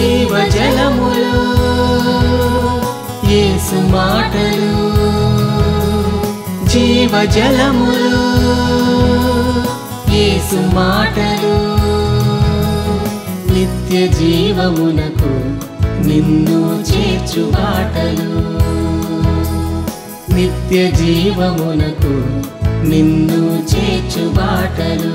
జీవ జలములు యేసు మాటలు జీవ జలములు యేసు మాటలు నిత్య జీవమునకు నిన్ను చేర్చు మాటలు నిత్య జీవమునకు నిన్ను చేర్చు బాటలు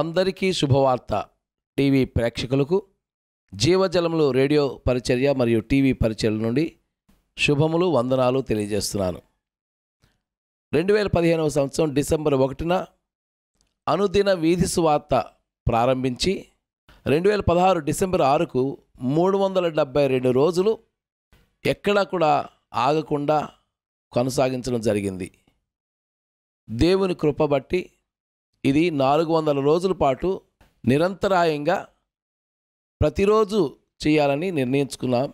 అందరికీ శుభవార్త టీవీ ప్రేక్షకులకు జీవజలములు రేడియో పరిచర్య మరియు టీవీ పరిచర్ల నుండి శుభములు వందనాలు తెలియజేస్తున్నాను రెండు వేల పదిహేనవ సంవత్సరం డిసెంబర్ ఒకటిన అనుదిన వీధి సువార్త ప్రారంభించి రెండు వేల పదహారు డిసెంబర్ ఆరుకు మూడు వందల డెబ్బై రెండు రోజులు ఎక్కడా కూడా ఆగకుండా కొనసాగించడం జరిగింది దేవుని కృప బట్టి ఇది నాలుగు వందల రోజుల పాటు నిరంతరాయంగా ప్రతిరోజు చేయాలని నిర్ణయించుకున్నాం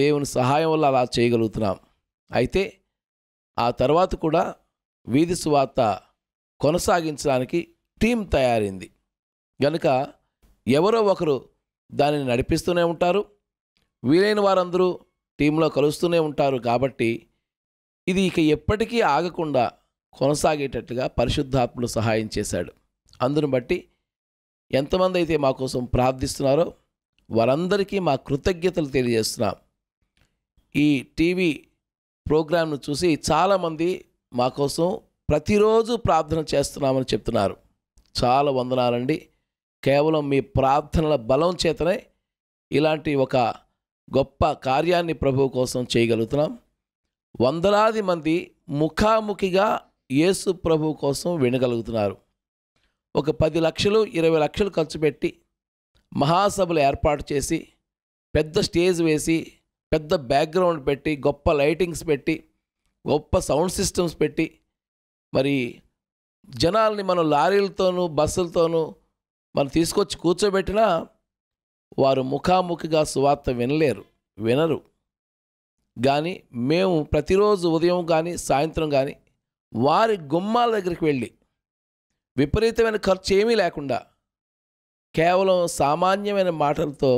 దేవుని సహాయం వల్ల అలా చేయగలుగుతున్నాం అయితే ఆ తర్వాత కూడా వీధి సువార్త కొనసాగించడానికి టీం తయారైంది గనుక ఎవరో ఒకరు దానిని నడిపిస్తూనే ఉంటారు వీలైన వారందరూ టీంలో కలుస్తూనే ఉంటారు కాబట్టి ఇది ఇక ఎప్పటికీ ఆగకుండా కొనసాగేటట్లుగా పరిశుద్ధాత్ముడు సహాయం చేశాడు అందును బట్టి ఎంతమంది అయితే మా కోసం ప్రార్థిస్తున్నారో వారందరికీ మా కృతజ్ఞతలు తెలియజేస్తున్నాం ఈ టీవీ ప్రోగ్రాంను చూసి చాలామంది మా కోసం ప్రతిరోజు ప్రార్థన చేస్తున్నామని చెప్తున్నారు చాలా వందనాలండి కేవలం మీ ప్రార్థనల బలం చేతనే ఇలాంటి ఒక గొప్ప కార్యాన్ని ప్రభువు కోసం చేయగలుగుతున్నాం వందలాది మంది ముఖాముఖిగా యేసు ప్రభు కోసం వినగలుగుతున్నారు ఒక పది లక్షలు ఇరవై లక్షలు ఖర్చు పెట్టి మహాసభలు ఏర్పాటు చేసి పెద్ద స్టేజ్ వేసి పెద్ద బ్యాక్గ్రౌండ్ పెట్టి గొప్ప లైటింగ్స్ పెట్టి గొప్ప సౌండ్ సిస్టమ్స్ పెట్టి మరి జనాల్ని మనం లారీలతోనూ బస్సులతోనూ మనం తీసుకొచ్చి కూర్చోబెట్టినా వారు ముఖాముఖిగా సువార్త వినలేరు వినరు కానీ మేము ప్రతిరోజు ఉదయం కానీ సాయంత్రం కానీ వారి గుమ్మాల దగ్గరికి వెళ్ళి విపరీతమైన ఖర్చు ఏమీ లేకుండా కేవలం సామాన్యమైన మాటలతో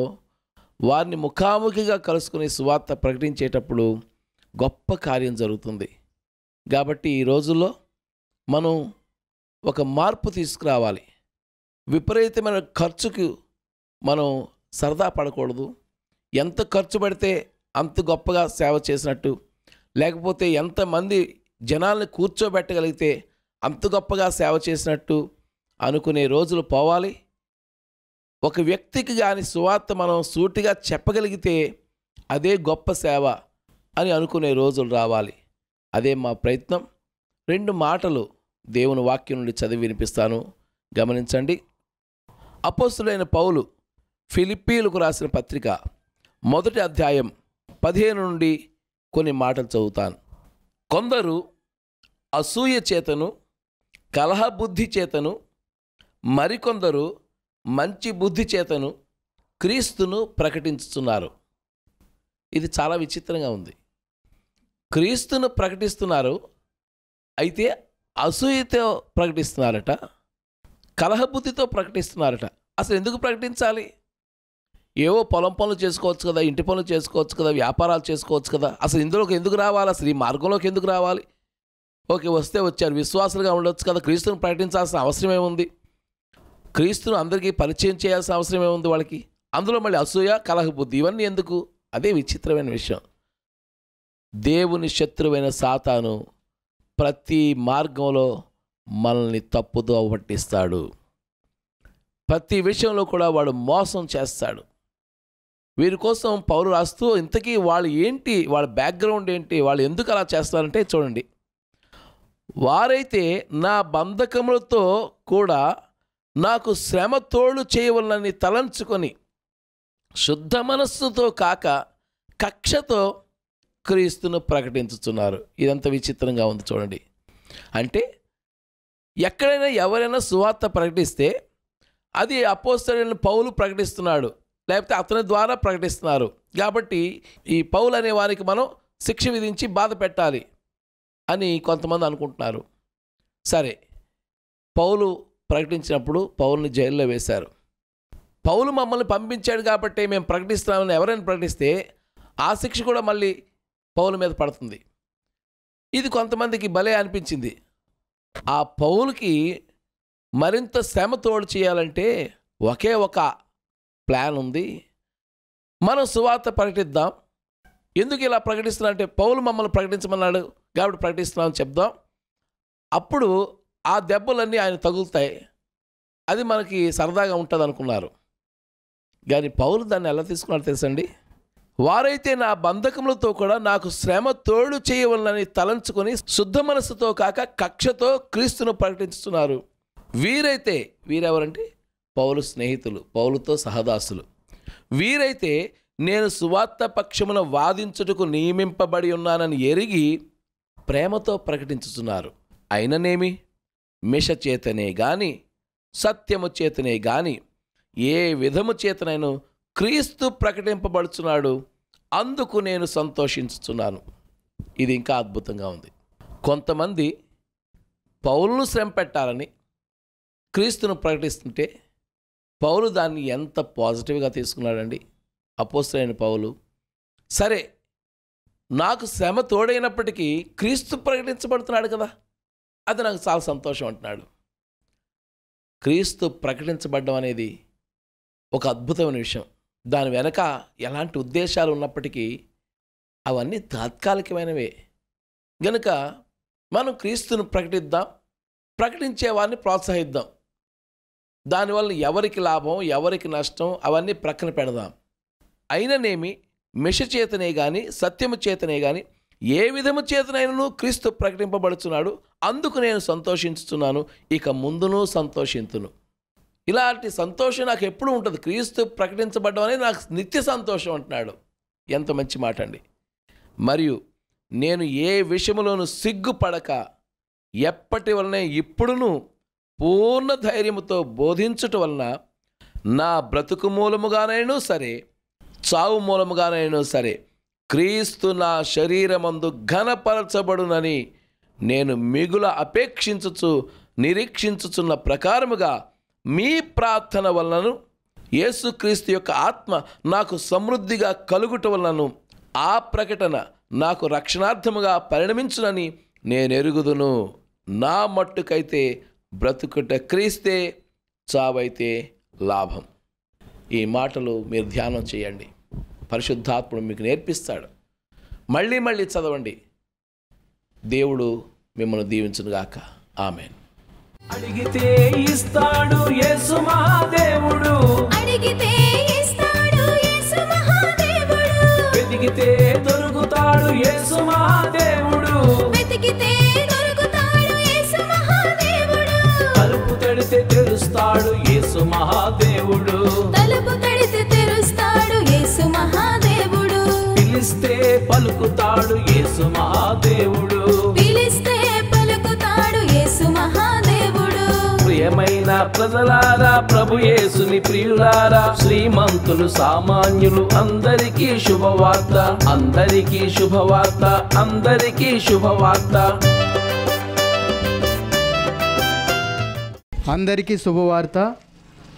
వారిని ముఖాముఖిగా కలుసుకుని సువార్త ప్రకటించేటప్పుడు గొప్ప కార్యం జరుగుతుంది కాబట్టి ఈ రోజుల్లో మనం ఒక మార్పు తీసుకురావాలి విపరీతమైన ఖర్చుకు మనం సరదా పడకూడదు ఎంత ఖర్చు పెడితే అంత గొప్పగా సేవ చేసినట్టు లేకపోతే ఎంతమంది జనాల్ని కూర్చోబెట్టగలిగితే అంత గొప్పగా సేవ చేసినట్టు అనుకునే రోజులు పోవాలి ఒక వ్యక్తికి కానీ సువార్త మనం సూటిగా చెప్పగలిగితే అదే గొప్ప సేవ అని అనుకునే రోజులు రావాలి అదే మా ప్రయత్నం రెండు మాటలు దేవుని వాక్యం నుండి చదివి వినిపిస్తాను గమనించండి అపోస్తుడైన పౌలు ఫిలిప్పీలకు రాసిన పత్రిక మొదటి అధ్యాయం పదిహేను నుండి కొన్ని మాటలు చదువుతాను కొందరు అసూయ చేతను కలహబుద్ధి చేతను మరికొందరు మంచి బుద్ధి చేతను క్రీస్తును ప్రకటించుతున్నారు ఇది చాలా విచిత్రంగా ఉంది క్రీస్తును ప్రకటిస్తున్నారు అయితే అసూయతో ప్రకటిస్తున్నారట కలహబుద్ధితో ప్రకటిస్తున్నారట అసలు ఎందుకు ప్రకటించాలి ఏవో పొలం పనులు చేసుకోవచ్చు కదా ఇంటి పనులు చేసుకోవచ్చు కదా వ్యాపారాలు చేసుకోవచ్చు కదా అసలు ఇందులోకి ఎందుకు రావాలి అసలు ఈ మార్గంలోకి ఎందుకు రావాలి ఓకే వస్తే వచ్చారు విశ్వాసులుగా ఉండొచ్చు కదా క్రీస్తుని ప్రకటించాల్సిన అవసరమే ఉంది క్రీస్తును అందరికీ పరిచయం చేయాల్సిన అవసరమే ఉంది వాళ్ళకి అందులో మళ్ళీ అసూయ కలహబుద్ధి ఇవన్నీ ఎందుకు అదే విచిత్రమైన విషయం దేవుని శత్రువైన సాతాను ప్రతి మార్గంలో మనల్ని తప్పుదో పట్టిస్తాడు ప్రతి విషయంలో కూడా వాడు మోసం చేస్తాడు వీరి కోసం పౌరు రాస్తూ ఇంతకీ వాళ్ళు ఏంటి వాళ్ళ బ్యాక్గ్రౌండ్ ఏంటి వాళ్ళు ఎందుకు అలా చేస్తారంటే చూడండి వారైతే నా బంధకములతో కూడా నాకు శ్రమ తోడు చేయవలనని తలంచుకొని శుద్ధ మనస్సుతో కాక కక్షతో క్రీస్తును ప్రకటించుతున్నారు ఇదంత విచిత్రంగా ఉంది చూడండి అంటే ఎక్కడైనా ఎవరైనా సువార్త ప్రకటిస్తే అది అపోస్తడైన పౌలు ప్రకటిస్తున్నాడు లేకపోతే అతని ద్వారా ప్రకటిస్తున్నారు కాబట్టి ఈ పౌలు అనే వారికి మనం శిక్ష విధించి బాధ పెట్టాలి అని కొంతమంది అనుకుంటున్నారు సరే పౌలు ప్రకటించినప్పుడు పౌల్ని జైల్లో వేశారు పౌలు మమ్మల్ని పంపించాడు కాబట్టి మేము ప్రకటిస్తున్నామని ఎవరైనా ప్రకటిస్తే ఆ శిక్ష కూడా మళ్ళీ పౌల మీద పడుతుంది ఇది కొంతమందికి భలే అనిపించింది ఆ పౌలుకి మరింత శ్రమ తోడు చేయాలంటే ఒకే ఒక ప్లాన్ ఉంది మనం సువార్త ప్రకటిద్దాం ఎందుకు ఇలా ప్రకటిస్తున్నా అంటే పౌలు మమ్మల్ని ప్రకటించమన్నాడు కాబట్టి ప్రకటిస్తున్నామని చెప్దాం అప్పుడు ఆ దెబ్బలన్నీ ఆయన తగులుతాయి అది మనకి సరదాగా ఉంటుంది అనుకున్నారు కానీ పౌలు దాన్ని ఎలా తీసుకున్నారు తెలుసండి వారైతే నా బంధకములతో కూడా నాకు శ్రమ తోడు చేయవలనని తలంచుకొని శుద్ధ మనసుతో కాక కక్షతో క్రీస్తును ప్రకటిస్తున్నారు వీరైతే వీరెవరంటే పౌలు స్నేహితులు పౌలుతో సహదాసులు వీరైతే నేను సువార్త పక్షమున వాదించుటకు నియమింపబడి ఉన్నానని ఎరిగి ప్రేమతో ప్రకటించుతున్నారు అయిననేమి మిషచేతనే గాని సత్యము చేతనే గాని ఏ విధము చేతనైనా క్రీస్తు ప్రకటింపబడుచున్నాడు అందుకు నేను సంతోషించుచున్నాను ఇది ఇంకా అద్భుతంగా ఉంది కొంతమంది పౌలను శ్రమ పెట్టాలని క్రీస్తును ప్రకటిస్తుంటే పౌలు దాన్ని ఎంత పాజిటివ్గా తీసుకున్నాడండి అపోస్తులైన పౌలు సరే నాకు శ్రమ తోడైనప్పటికీ క్రీస్తు ప్రకటించబడుతున్నాడు కదా అది నాకు చాలా సంతోషం అంటున్నాడు క్రీస్తు ప్రకటించబడడం అనేది ఒక అద్భుతమైన విషయం దాని వెనక ఎలాంటి ఉద్దేశాలు ఉన్నప్పటికీ అవన్నీ తాత్కాలికమైనవే గనుక మనం క్రీస్తును ప్రకటిద్దాం ప్రకటించే వారిని ప్రోత్సహిద్దాం దానివల్ల ఎవరికి లాభం ఎవరికి నష్టం అవన్నీ ప్రక్కన పెడదాం అయిననేమి మిషచేతనే కానీ సత్యము చేతనే కానీ ఏ విధము చేతనైనను క్రీస్తు ప్రకటింపబడుచున్నాడు అందుకు నేను సంతోషించుతున్నాను ఇక ముందును సంతోషించును ఇలాంటి సంతోషం నాకు ఎప్పుడు ఉంటుంది క్రీస్తు ప్రకటించబడడం అనేది నాకు నిత్య సంతోషం అంటున్నాడు ఎంత మంచి మాట అండి మరియు నేను ఏ విషయంలోనూ సిగ్గుపడక ఎప్పటి వలనే ఇప్పుడునూ పూర్ణ ధైర్యముతో బోధించుట వలన నా బ్రతుకు మూలముగానైనా సరే చావు మూలముగానైనా సరే క్రీస్తు నా శరీరమందు ఘనపరచబడునని నేను మిగుల అపేక్షించుచు నిరీక్షించుచున్న ప్రకారముగా మీ ప్రార్థన వలనను యేసుక్రీస్తు యొక్క ఆత్మ నాకు సమృద్ధిగా కలుగుట వలనను ఆ ప్రకటన నాకు రక్షణార్థముగా పరిణమించునని నేను ఎరుగుదును నా మట్టుకైతే బ్రతుకుట క్రీస్తే చావైతే లాభం ఈ మాటలు మీరు ధ్యానం చేయండి పరిశుద్ధాత్ముడు మీకు నేర్పిస్తాడు మళ్ళీ మళ్ళీ చదవండి దేవుడు మిమ్మల్ని దీవించునుగాక ఆమె అడిగితే ఇస్తాడు యేసు మహాదేవుడు అడిగితే ఇస్తాడు యేసు మహాదేవుడు వెతికితే దొరుకుతాడు యేసు మహాదేవుడు వెతికితే పెడితే తెలుస్తాడు యేసు మహాదేవుడు తలుపు పెడితే తెలుస్తాడు యేసు మహాదేవుడు పిలిస్తే పలుకుతాడు యేసు మహాదేవుడు పిలిస్తే పలుకుతాడు యేసు మహాదేవుడు ప్రియమైన ప్రజలారా ప్రభు యేసుని ప్రియులారా శ్రీమంతులు సామాన్యులు అందరికీ శుభవార్త అందరికీ శుభవార్త అందరికీ శుభవార్త అందరికీ శుభవార్త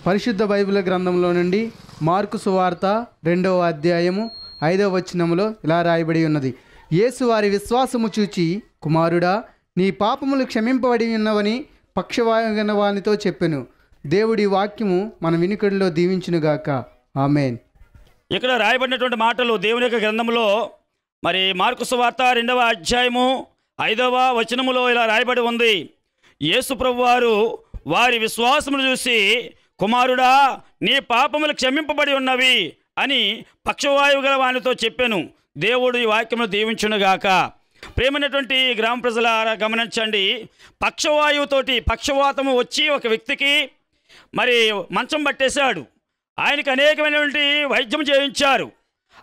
పరిశుద్ధ బైబిల్ గ్రంథంలో నుండి మార్కు సువార్త రెండవ అధ్యాయము ఐదవ వచనములో ఇలా రాయబడి ఉన్నది యేసు వారి విశ్వాసము చూచి కుమారుడా నీ పాపములు క్షమింపబడి ఉన్నవని పక్షవాయుగన వానితో చెప్పెను దేవుడి వాక్యము మన వినికడిలో దీవించునుగాక ఆమెన్ ఇక్కడ రాయబడినటువంటి మాటలు దేవుని యొక్క గ్రంథంలో మరి మార్కు సువార్త రెండవ అధ్యాయము ఐదవ వచనములో ఇలా రాయబడి ఉంది యేసు వారు వారి విశ్వాసమును చూసి కుమారుడా నీ పాపములు క్షమింపబడి ఉన్నవి అని పక్షవాయువు గల వానితో చెప్పాను దేవుడు ఈ వాక్యమును దీవించునుగాక ప్రేమైనటువంటి గ్రామ ప్రజల గమనించండి పక్షవాయువుతోటి పక్షవాతము వచ్చి ఒక వ్యక్తికి మరి మంచం పట్టేశాడు ఆయనకు అనేకమైనటువంటి వైద్యం చేయించారు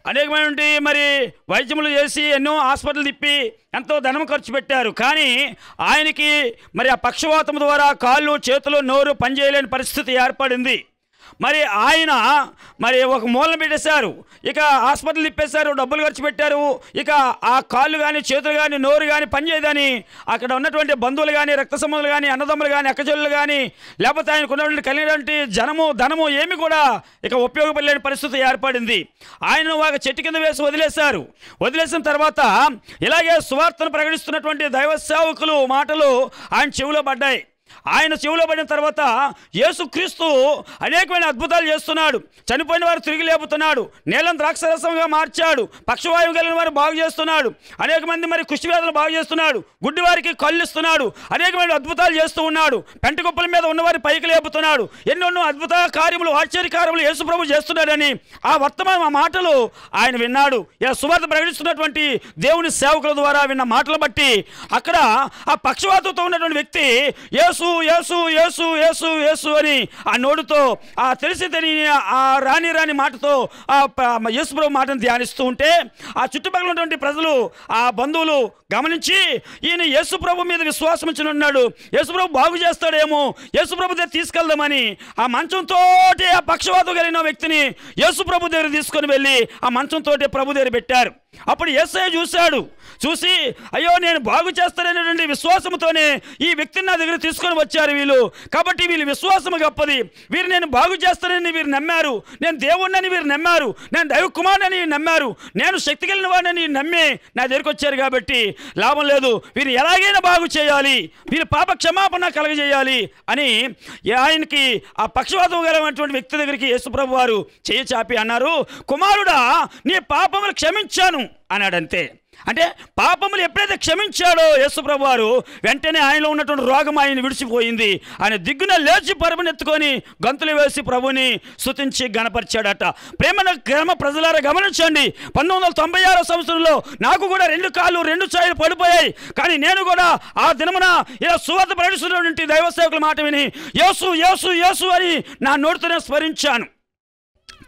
అనేకమైనటువంటి మరి వైద్యములు చేసి ఎన్నో హాస్పిటల్ తిప్పి ఎంతో ధనం ఖర్చు పెట్టారు కానీ ఆయనకి మరి ఆ పక్షవాతం ద్వారా కాళ్ళు చేతులు నోరు పనిచేయలేని పరిస్థితి ఏర్పడింది మరి ఆయన మరి ఒక మూలన పెట్టేశారు ఇక హాస్పిటల్ తిప్పేశారు డబ్బులు ఖర్చు పెట్టారు ఇక ఆ కాళ్ళు కానీ చేతులు కానీ నోరు కానీ పనిచేయదని అక్కడ ఉన్నటువంటి బంధువులు కానీ రక్త సంబంధులు కానీ అన్నదమ్ములు కానీ అక్కచెల్లు కానీ లేకపోతే ఆయనకు ఉన్నటువంటి కలిగినటువంటి జనము ధనము ఏమి కూడా ఇక ఉపయోగపడలేని పరిస్థితి ఏర్పడింది ఆయనను ఒక చెట్టు కింద వేసి వదిలేశారు వదిలేసిన తర్వాత ఇలాగే సువార్తను ప్రకటిస్తున్నటువంటి దైవ సేవకులు మాటలు ఆయన చెవిలో పడ్డాయి ఆయన చెవులో పడిన తర్వాత యేసుక్రీస్తు అనేకమైన అద్భుతాలు చేస్తున్నాడు చనిపోయిన వారు తిరిగి లేపుతున్నాడు నేలం ద్రాక్షరసంగా మార్చాడు పక్షవాయువు కలిగిన వారు బాగు చేస్తున్నాడు అనేక మంది మరి వేదన బాగు చేస్తున్నాడు గుడ్డి వారికి కళ్ళు ఇస్తున్నాడు అనేకమైన అద్భుతాలు చేస్తూ ఉన్నాడు గొప్పల మీద ఉన్నవారి పైకి లేపుతున్నాడు ఎన్నెన్నో అద్భుత కార్యములు ఆశ్చర్య కార్యములు యేసుప్రభు చేస్తున్నాడని ఆ వర్తమానం ఆ మాటలు ఆయన విన్నాడు ఇలా సువార్త ప్రకటిస్తున్నటువంటి దేవుని సేవకుల ద్వారా విన్న మాటలు బట్టి అక్కడ ఆ పక్షవాతతో ఉన్నటువంటి వ్యక్తి యేసు యేసు యేసు యేసు యేసు యేసు అని ఆ నోటితో ఆ తెలిసి తెలియని ఆ రాణి రాణి మాటతో ఆ యేసు ప్రభు మాటను ధ్యానిస్తూ ఉంటే ఆ చుట్టుపక్కల ఉన్నటువంటి ప్రజలు ఆ బంధువులు గమనించి ఈయన యేసు ప్రభు మీద విశ్వాసం ఇచ్చిన ఉన్నాడు యేసు ప్రభు బాగు చేస్తాడేమో యేసు ప్రభు దగ్గర తీసుకెళ్దామని ఆ మంచంతో ఆ పక్షవాతం కలిగిన వ్యక్తిని యేసు ప్రభు దగ్గర తీసుకొని వెళ్ళి ఆ మంచంతో ప్రభు దగ్గర పెట్టారు అప్పుడు ఎస్ఐ చూశాడు చూసి అయ్యో నేను బాగు చేస్తాననేటువంటి విశ్వాసంతోనే ఈ వ్యక్తిని నా దగ్గర తీసుకొని వచ్చారు వీళ్ళు కాబట్టి వీళ్ళు విశ్వాసము గొప్పది వీరు నేను బాగు చేస్తానని వీరు నమ్మారు నేను దేవుణ్ణని వీరు నమ్మారు నేను దైవ కుమారుని నమ్మారు నేను శక్తి కలిగిన వాడిని నమ్మి నా దగ్గరికి వచ్చారు కాబట్టి లాభం లేదు వీరు ఎలాగైనా బాగు చేయాలి వీరు పాప క్షమాపణ కలగజేయాలి అని ఆయనకి ఆ పక్షవాతం గలమైనటువంటి వ్యక్తి దగ్గరికి యేసుప్రభు వారు చేయి చాపి అన్నారు కుమారుడా నీ పాపములు క్షమించాను పాపం అన్నాడంతే అంటే పాపములు ఎప్పుడైతే క్షమించాడో యేసుప్రభు వారు వెంటనే ఆయనలో ఉన్నటువంటి రోగం ఆయన విడిచిపోయింది ఆయన దిగ్గున లేచి పరుమునెత్తుకొని గంతులు వేసి ప్రభుని స్థుతించి గణపరిచాడట ప్రేమ గ్రామ ప్రజలారా గమనించండి పంతొమ్మిది వందల తొంభై ఆరో సంవత్సరంలో నాకు కూడా రెండు కాళ్ళు రెండు ఛాయలు పడిపోయాయి కానీ నేను కూడా ఆ దినమున ఇలా సువర్త ప్రకటిస్తున్నటువంటి దైవ సేవకుల మాట విని యేసు యేసు యేసు అని నా నోటితోనే స్మరించాను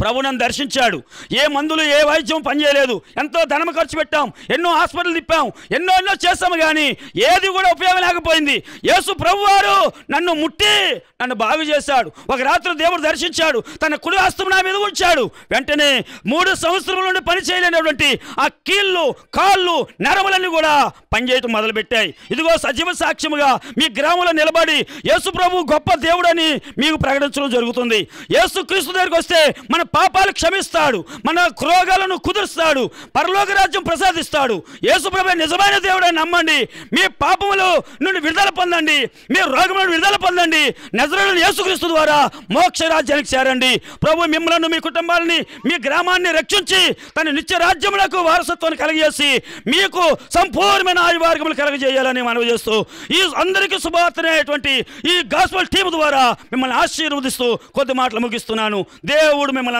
ప్రభునని దర్శించాడు ఏ మందులు ఏ వైద్యం పనిచేయలేదు ఎంతో ధనం ఖర్చు పెట్టాం ఎన్నో హాస్పిటల్ తిప్పాం ఎన్నో ఎన్నో చేస్తాము కానీ ఏది కూడా ఉపయోగం లేకపోయింది యేసు ప్రభువారు నన్ను ముట్టి నన్ను బాగు చేశాడు ఒక రాత్రి దేవుడు దర్శించాడు తన కుడి నా మీద ఉంచాడు వెంటనే మూడు సంవత్సరముల నుండి పని ఆ కీళ్ళు కాళ్ళు నరములన్నీ కూడా పనిచేయటం మొదలుపెట్టాయి ఇదిగో సజీవ సాక్ష్యముగా మీ గ్రామంలో నిలబడి యేసు ప్రభు గొప్ప దేవుడని మీకు ప్రకటించడం జరుగుతుంది యేసు క్రీస్తు దగ్గరికి వస్తే మన పాపాలు క్షమిస్తాడు మన క్రోగాలను కుదురుస్తాడు పరలోక రాజ్యం ప్రసాదిస్తాడు యేసుప్రభు నిజమైన దేవుడని నమ్మండి మీ పాపములు నుండి విడుదల పొందండి మీ రోగములను విడుదల పొందండి నజరులను యేసుక్రీస్తు ద్వారా మోక్ష రాజ్యానికి చేరండి ప్రభు మిమ్మలను మీ కుటుంబాలని మీ గ్రామాన్ని రక్షించి తన నిత్య రాజ్యములకు వారసత్వాన్ని కలిగజేసి మీకు సంపూర్ణమైన ఆయువార్గములు కలగజేయాలని మనవి చేస్తూ ఈ అందరికీ శుభార్తనేటువంటి ఈ గాస్పల్ టీం ద్వారా మిమ్మల్ని ఆశీర్వదిస్తూ కొద్ది మాటలు ముగిస్తున్నాను దేవుడు మిమ్మల్ని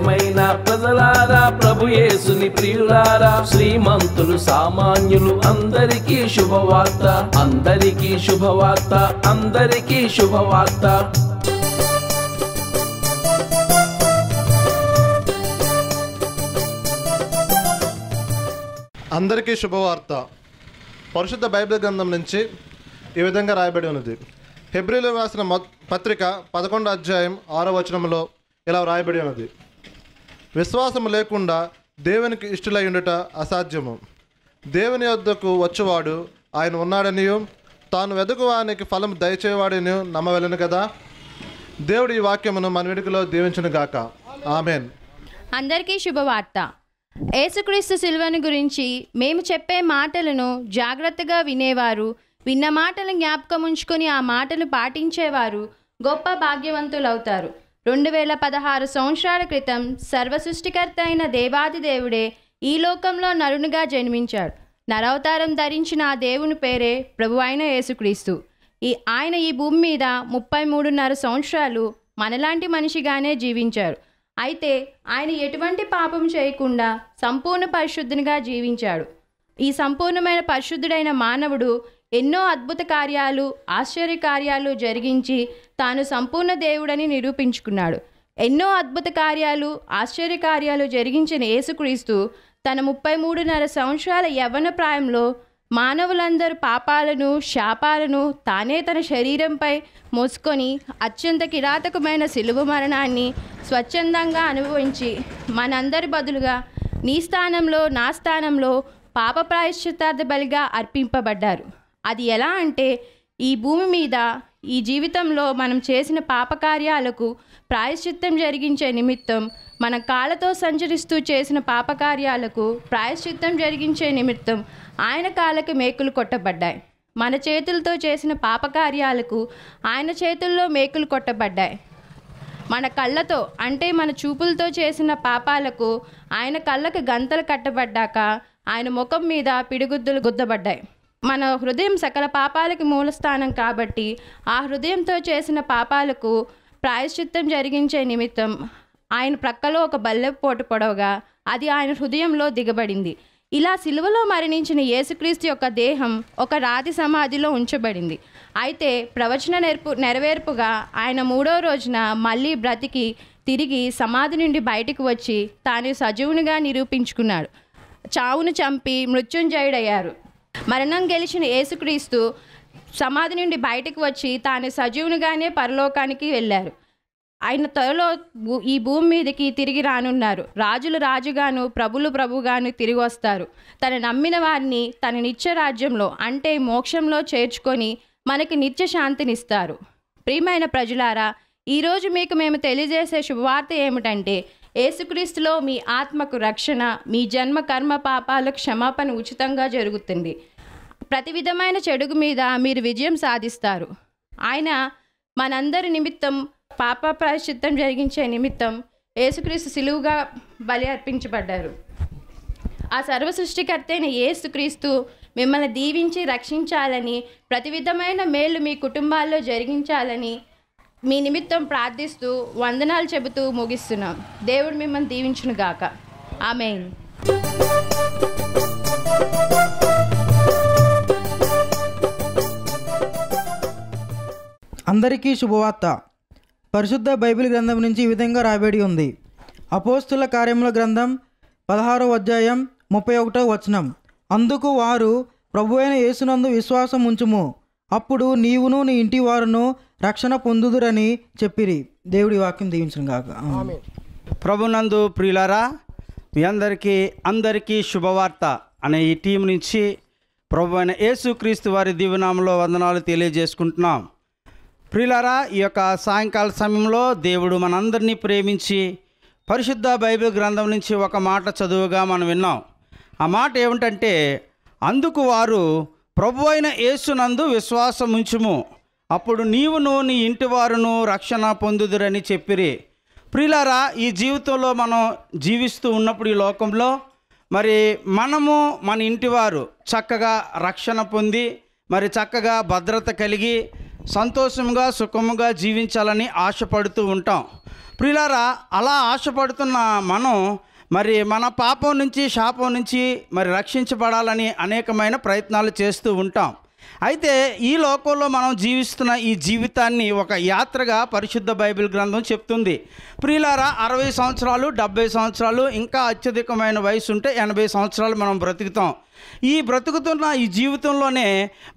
ప్రియమైన ప్రజలారా ప్రభు యేసుని ప్రియులారా శ్రీమంతులు సామాన్యులు అందరికీ శుభవార్త అందరికీ శుభవార్త అందరికీ శుభవార్త అందరికీ శుభవార్త పరిశుద్ధ బైబిల్ గ్రంథం నుంచి ఈ విధంగా రాయబడి ఉన్నది ఫిబ్రిలో రాసిన పత్రిక పదకొండో అధ్యాయం ఆరో వచనంలో ఇలా వ్రాయబడి ఉన్నది విశ్వాసం లేకుండా దేవునికి ఇష్టలై ఉండట అసాధ్యము దేవుని వద్దకు వచ్చేవాడు ఆయన ఉన్నాడని తాను వెదకువానికి ఫలం దయచేవాడని నమ్మవలను కదా దేవుడు ఈ వాక్యమును మన వెనుకలో దీవించును గాక ఆమెన్ అందరికీ శుభవార్త యేసుక్రీస్తు శిల్వను గురించి మేము చెప్పే మాటలను జాగ్రత్తగా వినేవారు విన్న మాటలు జ్ఞాపకం ఉంచుకొని ఆ మాటలు పాటించేవారు గొప్ప భాగ్యవంతులవుతారు రెండు వేల పదహారు సంవత్సరాల క్రితం సర్వసృష్టికర్త అయిన దేవుడే ఈ లోకంలో నరునిగా జన్మించాడు నరవతారం ధరించిన ఆ దేవుని పేరే ప్రభు అయిన యేసుక్రీస్తు ఈ ఆయన ఈ భూమి మీద ముప్పై మూడున్నర సంవత్సరాలు మనలాంటి మనిషిగానే జీవించారు అయితే ఆయన ఎటువంటి పాపం చేయకుండా సంపూర్ణ పరిశుద్ధునిగా జీవించాడు ఈ సంపూర్ణమైన పరిశుద్ధుడైన మానవుడు ఎన్నో అద్భుత కార్యాలు ఆశ్చర్యకార్యాలు జరిగించి తాను సంపూర్ణ దేవుడని నిరూపించుకున్నాడు ఎన్నో అద్భుత కార్యాలు ఆశ్చర్యకార్యాలు జరిగించిన యేసుక్రీస్తు తన ముప్పై మూడున్నర సంవత్సరాల యవ్వన ప్రాయంలో మానవులందరూ పాపాలను శాపాలను తానే తన శరీరంపై మోసుకొని అత్యంత కిరాతకమైన సిలువ మరణాన్ని స్వచ్ఛందంగా అనుభవించి మనందరి బదులుగా నీ స్థానంలో నా స్థానంలో పాప ప్రాయశ్చితార్థ బలిగా అర్పింపబడ్డారు అది ఎలా అంటే ఈ భూమి మీద ఈ జీవితంలో మనం చేసిన పాపకార్యాలకు ప్రాయశ్చిత్తం జరిగించే నిమిత్తం మన కాళ్ళతో సంచరిస్తూ చేసిన పాపకార్యాలకు ప్రాయశ్చిత్తం జరిగించే నిమిత్తం ఆయన కాళ్ళకి మేకులు కొట్టబడ్డాయి మన చేతులతో చేసిన పాపకార్యాలకు ఆయన చేతుల్లో మేకులు కొట్టబడ్డాయి మన కళ్ళతో అంటే మన చూపులతో చేసిన పాపాలకు ఆయన కళ్ళకు గంతలు కట్టబడ్డాక ఆయన ముఖం మీద పిడిగుద్దులు గుద్దబడ్డాయి మన హృదయం సకల పాపాలకి మూలస్థానం కాబట్టి ఆ హృదయంతో చేసిన పాపాలకు ప్రాయశ్చిత్తం జరిగించే నిమిత్తం ఆయన ప్రక్కలో ఒక పోటు పొడవగా అది ఆయన హృదయంలో దిగబడింది ఇలా సిలువలో మరణించిన యేసుక్రీస్తు యొక్క దేహం ఒక రాతి సమాధిలో ఉంచబడింది అయితే ప్రవచన నెర్పు నెరవేర్పుగా ఆయన మూడో రోజున మళ్ళీ బ్రతికి తిరిగి సమాధి నుండి బయటకు వచ్చి తాను సజీవునిగా నిరూపించుకున్నాడు చావును చంపి మృత్యుంజయుడయ్యారు మరణం గెలిచిన యేసుక్రీస్తు సమాధి నుండి బయటకు వచ్చి తాను సజీవునిగానే పరలోకానికి వెళ్ళారు ఆయన త్వరలో ఈ భూమి మీదకి తిరిగి రానున్నారు రాజులు రాజుగాను ప్రభులు ప్రభుగాను తిరిగి వస్తారు తను నమ్మిన వారిని తన నిత్య రాజ్యంలో అంటే మోక్షంలో చేర్చుకొని మనకి నిత్య శాంతినిస్తారు ప్రియమైన ప్రజలారా ఈరోజు మీకు మేము తెలియజేసే శుభవార్త ఏమిటంటే ఏసుక్రీస్తులో మీ ఆత్మకు రక్షణ మీ జన్మ కర్మ పాపాల క్షమాపణ ఉచితంగా జరుగుతుంది ప్రతి విధమైన చెడుగు మీద మీరు విజయం సాధిస్తారు ఆయన మనందరి నిమిత్తం పాప ప్రాశ్చిత్తం జరిగించే నిమిత్తం యేసుక్రీస్తు సిలువుగా బలి అర్పించబడ్డారు ఆ సర్వ సృష్టికర్త అయిన యేసుక్రీస్తు మిమ్మల్ని దీవించి రక్షించాలని ప్రతి విధమైన మేలు మీ కుటుంబాల్లో జరిగించాలని మీ నిమిత్తం ప్రార్థిస్తూ వందనాలు చెబుతూ ముగిస్తున్నాం దేవుడు మిమ్మల్ని దీవించునుగాక ఆమె అందరికీ శుభవార్త పరిశుద్ధ బైబిల్ గ్రంథం నుంచి ఈ విధంగా రాబడి ఉంది అపోస్తుల కార్యముల గ్రంథం పదహారో అధ్యాయం ముప్పై ఒకటో వచనం అందుకు వారు ప్రభు అయిన యేసునందు విశ్వాసం ఉంచుము అప్పుడు నీవును నీ ఇంటి వారును రక్షణ పొందుదురని చెప్పిరి దేవుడి వాక్యం దీవించిన కాక ప్రభునందు ప్రియులారా మీ అందరికీ అందరికీ శుభవార్త అనే ఈ టీం నుంచి ప్రభు అయిన యేసుక్రీస్తు వారి దీవునామంలో వందనాలు తెలియజేసుకుంటున్నాం ప్రిలరా ఈ యొక్క సాయంకాల సమయంలో దేవుడు మనందరినీ ప్రేమించి పరిశుద్ధ బైబిల్ గ్రంథం నుంచి ఒక మాట చదువుగా మనం విన్నాం ఆ మాట ఏమిటంటే అందుకు వారు ప్రభు అయిన యేసునందు విశ్వాసం ఉంచుము అప్పుడు నీవును నీ ఇంటి వారును రక్షణ పొందుదురని చెప్పిరి ప్రిలారా ఈ జీవితంలో మనం జీవిస్తూ ఉన్నప్పుడు ఈ లోకంలో మరి మనము మన ఇంటివారు చక్కగా రక్షణ పొంది మరి చక్కగా భద్రత కలిగి సంతోషంగా సుఖముగా జీవించాలని ఆశపడుతూ ఉంటాం ప్రియులారా అలా ఆశపడుతున్న మనం మరి మన పాపం నుంచి శాపం నుంచి మరి రక్షించబడాలని అనేకమైన ప్రయత్నాలు చేస్తూ ఉంటాం అయితే ఈ లోకంలో మనం జీవిస్తున్న ఈ జీవితాన్ని ఒక యాత్రగా పరిశుద్ధ బైబిల్ గ్రంథం చెప్తుంది ప్రియులారా అరవై సంవత్సరాలు డెబ్బై సంవత్సరాలు ఇంకా అత్యధికమైన వయసు ఉంటే ఎనభై సంవత్సరాలు మనం బ్రతుకుతాం ఈ బ్రతుకుతున్న ఈ జీవితంలోనే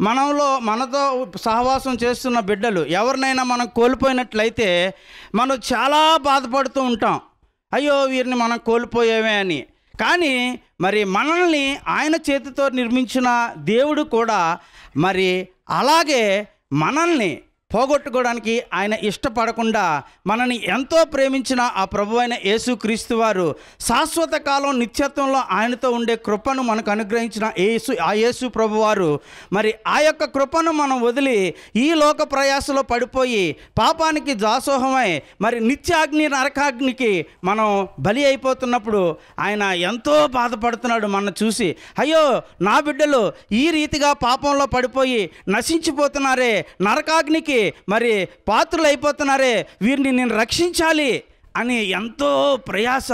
మనంలో మనతో సహవాసం చేస్తున్న బిడ్డలు ఎవరినైనా మనం కోల్పోయినట్లయితే మనం చాలా బాధపడుతూ ఉంటాం అయ్యో వీరిని మనం కోల్పోయేవే అని కానీ మరి మనల్ని ఆయన చేతితో నిర్మించిన దేవుడు కూడా మరి అలాగే మనల్ని పోగొట్టుకోవడానికి ఆయన ఇష్టపడకుండా మనని ఎంతో ప్రేమించిన ఆ ప్రభు అయిన క్రీస్తు వారు శాశ్వత కాలం నిత్యత్వంలో ఆయనతో ఉండే కృపను మనకు అనుగ్రహించిన యేసు ఆ యేసు ప్రభు వారు మరి ఆ యొక్క కృపను మనం వదిలి ఈ లోక ప్రయాసలో పడిపోయి పాపానికి దాసోహమై మరి నిత్యాగ్ని నరకాగ్నికి మనం బలి అయిపోతున్నప్పుడు ఆయన ఎంతో బాధపడుతున్నాడు మన చూసి అయ్యో నా బిడ్డలు ఈ రీతిగా పాపంలో పడిపోయి నశించిపోతున్నారే నరకాగ్నికి మరి పాత్రలు అయిపోతున్నారే వీరిని నేను రక్షించాలి అని ఎంతో ప్రయాస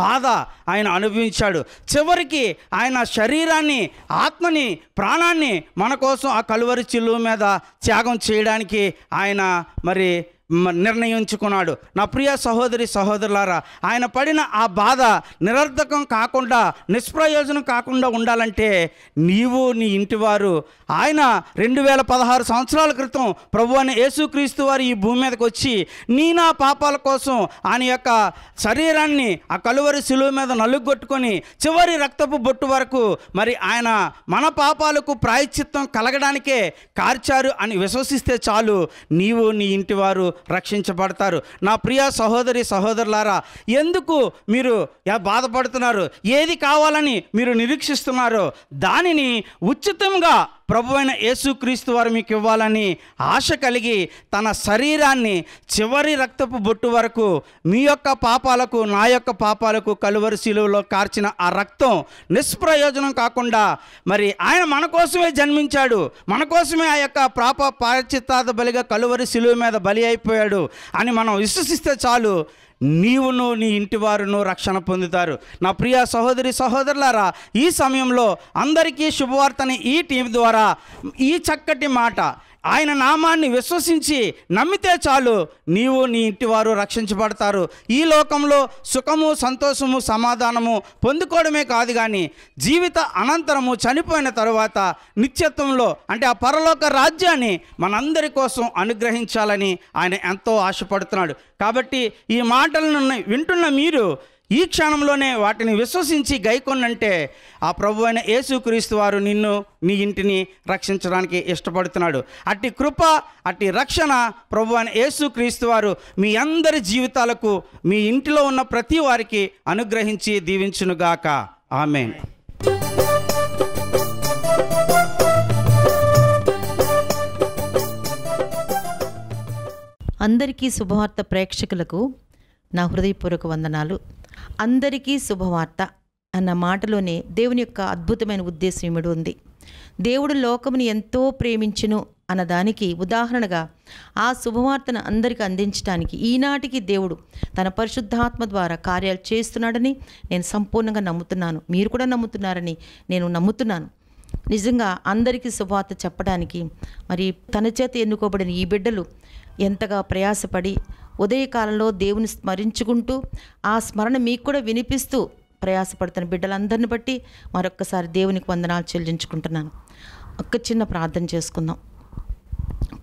బాధ ఆయన అనుభవించాడు చివరికి ఆయన శరీరాన్ని ఆత్మని ప్రాణాన్ని మన కోసం ఆ కలువరి చిల్లు మీద త్యాగం చేయడానికి ఆయన మరి నిర్ణయించుకున్నాడు నా ప్రియ సహోదరి సహోదరులారా ఆయన పడిన ఆ బాధ నిరర్ధకం కాకుండా నిష్ప్రయోజనం కాకుండా ఉండాలంటే నీవు నీ ఇంటివారు ఆయన రెండు వేల పదహారు సంవత్సరాల క్రితం ప్రభు అని యేసుక్రీస్తు వారు ఈ భూమి మీదకి వచ్చి నీ నా పాపాల కోసం ఆయన యొక్క శరీరాన్ని ఆ కలువరి శిలువ మీద నలుగొట్టుకొని చివరి రక్తపు బొట్టు వరకు మరి ఆయన మన పాపాలకు ప్రాయశ్చిత్తం కలగడానికే కార్చారు అని విశ్వసిస్తే చాలు నీవు నీ ఇంటివారు రక్షించబడతారు నా ప్రియ సహోదరి సహోదరులారా ఎందుకు మీరు బాధపడుతున్నారు ఏది కావాలని మీరు నిరీక్షిస్తున్నారో దానిని ఉచితంగా ప్రభు అయిన యేసుక్రీస్తు వారు మీకు ఇవ్వాలని ఆశ కలిగి తన శరీరాన్ని చివరి రక్తపు బొట్టు వరకు మీ యొక్క పాపాలకు నా యొక్క పాపాలకు కలువరి శిలువలో కార్చిన ఆ రక్తం నిష్ప్రయోజనం కాకుండా మరి ఆయన మన కోసమే జన్మించాడు మన కోసమే ఆ యొక్క పాప పారచిత్తాద బలిగా కలువరి శిలువ మీద బలి అయిపోయాడు అని మనం విశ్వసిస్తే చాలు నీవును నీ ఇంటివారును రక్షణ పొందుతారు నా ప్రియ సహోదరి సహోదరులారా ఈ సమయంలో అందరికీ శుభవార్తని ఈ టీం ద్వారా ఈ చక్కటి మాట ఆయన నామాన్ని విశ్వసించి నమ్మితే చాలు నీవు నీ ఇంటివారు రక్షించబడతారు ఈ లోకంలో సుఖము సంతోషము సమాధానము పొందుకోవడమే కాదు కానీ జీవిత అనంతరము చనిపోయిన తరువాత నిత్యత్వంలో అంటే ఆ పరలోక రాజ్యాన్ని మనందరి కోసం అనుగ్రహించాలని ఆయన ఎంతో ఆశపడుతున్నాడు కాబట్టి ఈ మాటలను వింటున్న మీరు ఈ క్షణంలోనే వాటిని విశ్వసించి గైకొన్నంటే ఆ ప్రభు అయిన యేసుక్రీస్తు వారు నిన్ను నీ ఇంటిని రక్షించడానికి ఇష్టపడుతున్నాడు అట్టి కృప అట్టి రక్షణ ప్రభు అయిన యేసుక్రీస్తు వారు మీ అందరి జీవితాలకు మీ ఇంటిలో ఉన్న ప్రతి వారికి అనుగ్రహించి దీవించునుగాక ఆమె అందరికీ శుభవార్త ప్రేక్షకులకు నా హృదయపూర్వక వందనాలు అందరికీ శుభవార్త అన్న మాటలోనే దేవుని యొక్క అద్భుతమైన ఉద్దేశం ఇమిడి ఉంది దేవుడు లోకముని ఎంతో ప్రేమించును అన్నదానికి ఉదాహరణగా ఆ శుభవార్తను అందరికీ అందించడానికి ఈనాటికి దేవుడు తన పరిశుద్ధాత్మ ద్వారా కార్యాలు చేస్తున్నాడని నేను సంపూర్ణంగా నమ్ముతున్నాను మీరు కూడా నమ్ముతున్నారని నేను నమ్ముతున్నాను నిజంగా అందరికీ శుభవార్త చెప్పడానికి మరి తన చేత ఎన్నుకోబడిన ఈ బిడ్డలు ఎంతగా ప్రయాసపడి ఉదయకాలంలో దేవుని స్మరించుకుంటూ ఆ స్మరణ మీకు కూడా వినిపిస్తూ ప్రయాసపడుతున్న బిడ్డలందరిని బట్టి మరొక్కసారి దేవునికి వందనాలు చెల్లించుకుంటున్నాను ఒక్క చిన్న ప్రార్థన చేసుకుందాం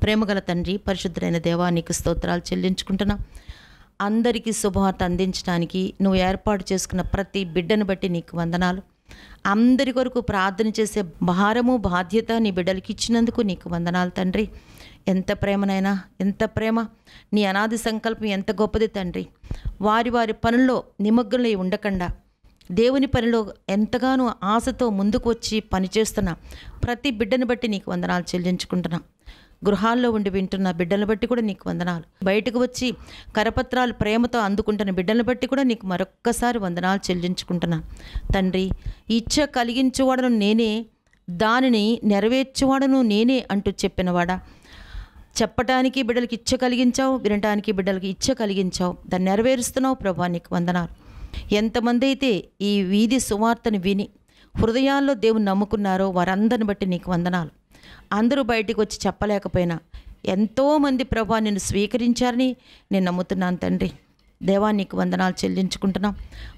ప్రేమగల తండ్రి పరిశుద్ధులైన దేవా నీకు స్తోత్రాలు చెల్లించుకుంటున్నాం అందరికీ శుభవార్త అందించడానికి నువ్వు ఏర్పాటు చేసుకున్న ప్రతి బిడ్డను బట్టి నీకు వందనాలు అందరి కొరకు ప్రార్థన చేసే భారము బాధ్యత నీ బిడ్డలకి ఇచ్చినందుకు నీకు వందనాలు తండ్రి ఎంత ప్రేమనైనా ఎంత ప్రేమ నీ అనాది సంకల్పం ఎంత గొప్పది తండ్రి వారి వారి పనుల్లో నిమగ్నలై ఉండకుండా దేవుని పనిలో ఎంతగానో ఆశతో ముందుకు వచ్చి పనిచేస్తున్న ప్రతి బిడ్డను బట్టి నీకు వందనాలు చెల్లించుకుంటున్నా గృహాల్లో ఉండి వింటున్న బిడ్డలను బట్టి కూడా నీకు వందనాలు బయటకు వచ్చి కరపత్రాలు ప్రేమతో అందుకుంటున్న బిడ్డలను బట్టి కూడా నీకు మరొక్కసారి వందనాలు చెల్లించుకుంటున్నా తండ్రి ఇచ్చ కలిగించేవాడను నేనే దానిని నెరవేర్చేవాడను నేనే అంటూ చెప్పినవాడా చెప్పటానికి బిడ్డలకి ఇచ్చ కలిగించావు వినటానికి బిడ్డలకి ఇచ్చ కలిగించావు దాన్ని నెరవేరుస్తున్నావు ప్రభా నీకు వందనాలు ఎంతమంది అయితే ఈ వీధి సువార్తను విని హృదయాల్లో దేవుని నమ్ముకున్నారో వారందరిని బట్టి నీకు వందనాలు అందరూ బయటికి వచ్చి చెప్పలేకపోయినా ఎంతోమంది ప్రభా నిన్ను స్వీకరించారని నేను నమ్ముతున్నాను తండ్రి దేవా నీకు వందనాలు చెల్లించుకుంటున్నాం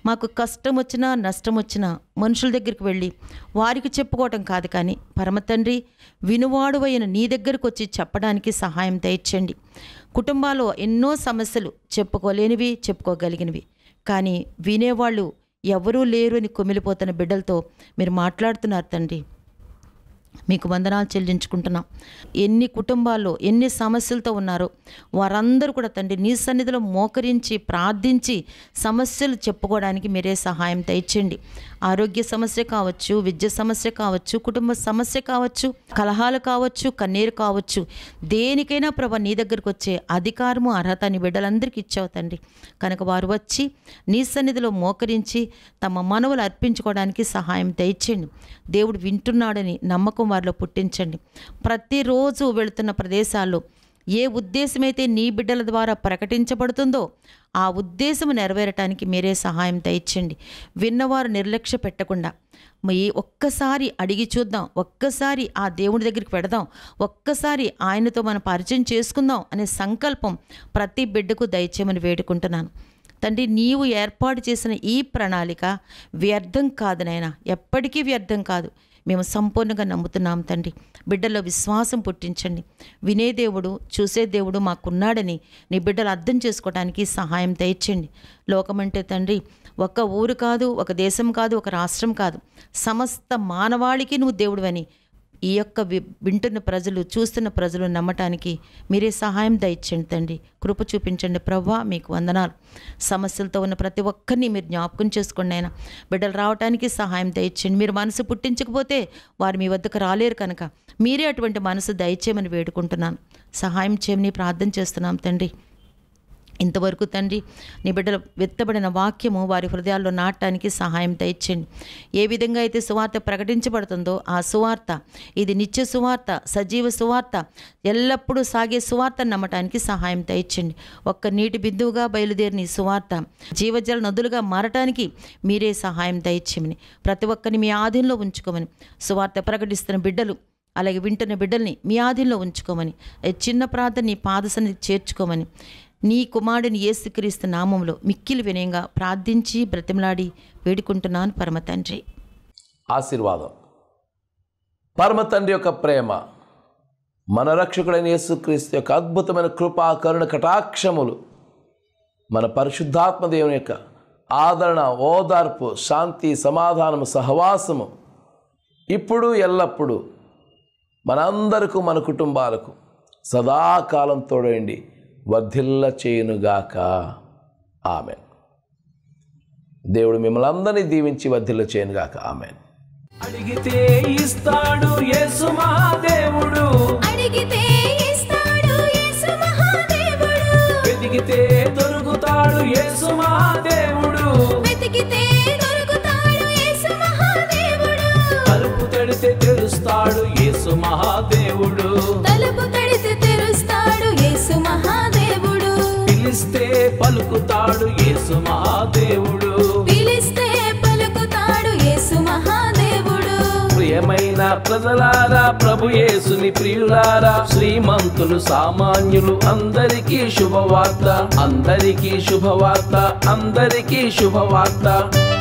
మాకు కష్టం వచ్చినా నష్టం వచ్చినా మనుషుల దగ్గరికి వెళ్ళి వారికి చెప్పుకోవటం కాదు కానీ పరమతండ్రి వినువాడు అయిన నీ దగ్గరకు వచ్చి చెప్పడానికి సహాయం దయచేయండి కుటుంబాల్లో ఎన్నో సమస్యలు చెప్పుకోలేనివి చెప్పుకోగలిగినవి కానీ వినేవాళ్ళు ఎవరూ లేరు అని కుమిలిపోతున్న బిడ్డలతో మీరు మాట్లాడుతున్నారు తండ్రి మీకు వందనాలు చెల్లించుకుంటున్నాం ఎన్ని కుటుంబాల్లో ఎన్ని సమస్యలతో ఉన్నారో వారందరూ కూడా తండ్రి నీ సన్నిధిలో మోకరించి ప్రార్థించి సమస్యలు చెప్పుకోవడానికి మీరే సహాయం తెచ్చండి ఆరోగ్య సమస్య కావచ్చు విద్య సమస్య కావచ్చు కుటుంబ సమస్య కావచ్చు కలహాలు కావచ్చు కన్నీరు కావచ్చు దేనికైనా ప్రభా నీ దగ్గరకు వచ్చే అధికారము అర్హత నీ బిడ్డలందరికీ ఇచ్చావు తండ్రి కనుక వారు వచ్చి నీ సన్నిధిలో మోకరించి తమ మనవులు అర్పించుకోవడానికి సహాయం దయచేయండి దేవుడు వింటున్నాడని నమ్మకం వారిలో పుట్టించండి ప్రతిరోజు వెళుతున్న ప్రదేశాల్లో ఏ ఉద్దేశమైతే నీ బిడ్డల ద్వారా ప్రకటించబడుతుందో ఆ ఉద్దేశం నెరవేరటానికి మీరే సహాయం దయచండి విన్నవారు నిర్లక్ష్య పెట్టకుండా మీ ఒక్కసారి అడిగి చూద్దాం ఒక్కసారి ఆ దేవుని దగ్గరికి పెడదాం ఒక్కసారి ఆయనతో మనం పరిచయం చేసుకుందాం అనే సంకల్పం ప్రతి బిడ్డకు దయచేయమని వేడుకుంటున్నాను తండ్రి నీవు ఏర్పాటు చేసిన ఈ ప్రణాళిక వ్యర్థం కాదు నాయన ఎప్పటికీ వ్యర్థం కాదు మేము సంపూర్ణంగా నమ్ముతున్నాం తండ్రి బిడ్డలో విశ్వాసం పుట్టించండి వినే దేవుడు చూసే దేవుడు మాకున్నాడని నీ బిడ్డలు అర్థం చేసుకోవడానికి సహాయం తెచ్చండి లోకమంటే తండ్రి ఒక్క ఊరు కాదు ఒక దేశం కాదు ఒక రాష్ట్రం కాదు సమస్త మానవాళికి నువ్వు దేవుడువని ఈ యొక్క వింటున్న ప్రజలు చూస్తున్న ప్రజలు నమ్మటానికి మీరే సహాయం దయచండి తండ్రి కృప చూపించండి ప్రవ్వా మీకు వందనాలు సమస్యలతో ఉన్న ప్రతి ఒక్కరిని మీరు జ్ఞాపకం చేసుకోండి ఆయన బిడ్డలు రావడానికి సహాయం దయచండి మీరు మనసు పుట్టించకపోతే వారు మీ వద్దకు రాలేరు కనుక మీరే అటువంటి మనసు దయచేయమని వేడుకుంటున్నాను సహాయం చేయమని ప్రార్థన చేస్తున్నాం తండ్రి ఇంతవరకు తండ్రి నీ బిడ్డల వెత్తబడిన వాక్యము వారి హృదయాల్లో నాటానికి సహాయం తెచ్చండి ఏ విధంగా అయితే సువార్త ప్రకటించబడుతుందో ఆ సువార్త ఇది నిత్య సువార్త సజీవ సువార్త ఎల్లప్పుడూ సాగే సువార్త నమ్మటానికి సహాయం తెచ్చండి ఒక్క నీటి బిందువుగా బయలుదేరిన ఈ సువార్త జీవజల నదులుగా మారటానికి మీరే సహాయం తెచ్చమని ప్రతి ఒక్కరిని మీ ఆధీనంలో ఉంచుకోమని సువార్త ప్రకటిస్తున్న బిడ్డలు అలాగే వింటున్న బిడ్డల్ని మీ ఆధీనంలో ఉంచుకోమని చిన్న ప్రార్థన నీ చేర్చుకోమని నీ కుమారుడిని ఏసుక్రీస్తు నామంలో మిక్కిలి వినయంగా ప్రార్థించి బ్రతిమలాడి వేడుకుంటున్నాను పరమ తండ్రి ఆశీర్వాదం పరమ తండ్రి యొక్క ప్రేమ మన రక్షకుడైన యేసుక్రీస్తు యొక్క అద్భుతమైన కృపాకరుణ కటాక్షములు మన పరిశుద్ధాత్మ దేవుని యొక్క ఆదరణ ఓదార్పు శాంతి సమాధానము సహవాసము ఇప్పుడు ఎల్లప్పుడూ మనందరకు మన కుటుంబాలకు సదాకాలం తోడండి వర్ధిల్ల చేయునుగాక ఆమె దేవుడు మిమ్మల్ని అందరినీ దీవించి వర్ధిల్ల చేయనుగాక ఆమె అడిగితే ఇస్తాడు అడిగితే ఇస్తాడు దొరుకుతాడు యేసు పలుకుతాడు యేసు మహాదేవుడు పిలిస్తే పలుకుతాడు యేసు మహాదేవుడు ప్రియమైన ప్రజలారా ప్రభు యేసుని ప్రియులారా శ్రీమంతులు సామాన్యులు అందరికీ శుభవార్త అందరికీ శుభవార్త అందరికీ శుభవార్త